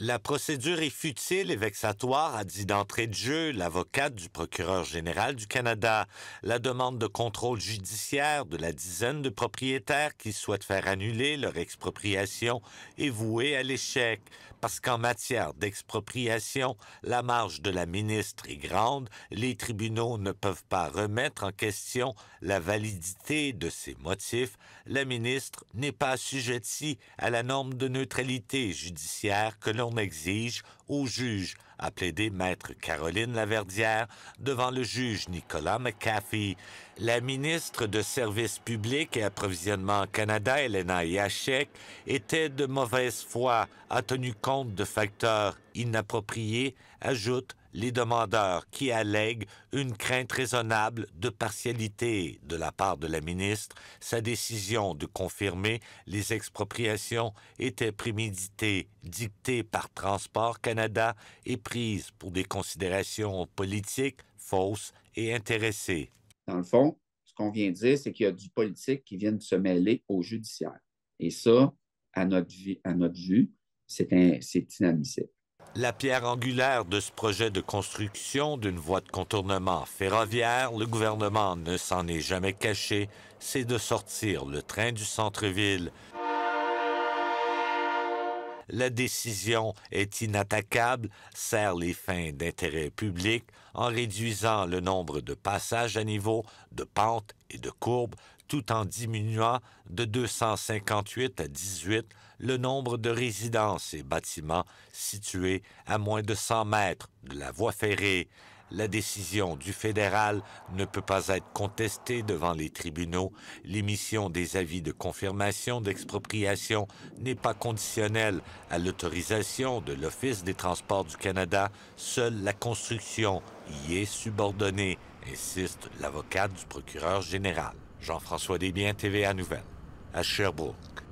La procédure est futile et vexatoire, a dit d'entrée de jeu l'avocate du procureur général du Canada. La demande de contrôle judiciaire de la dizaine de propriétaires qui souhaitent faire annuler leur expropriation est vouée à l'échec, parce qu'en matière d'expropriation, la marge de la ministre est grande, les tribunaux ne peuvent pas remettre en question la validité de ces motifs, la ministre n'est pas assujettie à la norme de neutralité judiciaire que l'on exige au juge, a plaidé maître Caroline Laverdière devant le juge Nicolas McCaffey. La ministre de Services publics et Approvisionnement Canada, Elena Yachek, était de mauvaise foi, a tenu compte de facteurs inappropriés, ajoute les demandeurs qui allèguent une crainte raisonnable de partialité de la part de la ministre, sa décision de confirmer les expropriations était préméditée, dictée par Transport Canada et prise pour des considérations politiques fausses et intéressées. Dans le fond, ce qu'on vient de dire, c'est qu'il y a du politique qui vient de se mêler au judiciaire. Et ça, à notre, vie, à notre vue, c'est inadmissible. La pierre angulaire de ce projet de construction d'une voie de contournement ferroviaire, le gouvernement ne s'en est jamais caché, c'est de sortir le train du centre-ville. La décision est inattaquable, sert les fins d'intérêt public en réduisant le nombre de passages à niveau, de pentes et de courbes tout en diminuant de 258 à 18 le nombre de résidences et bâtiments situés à moins de 100 mètres de la voie ferrée. La décision du fédéral ne peut pas être contestée devant les tribunaux. L'émission des avis de confirmation d'expropriation n'est pas conditionnelle à l'autorisation de l'Office des transports du Canada. Seule la construction y est subordonnée, insiste l'avocat du procureur général. Jean-François Desbiens, TVA Nouvelle, à Sherbrooke.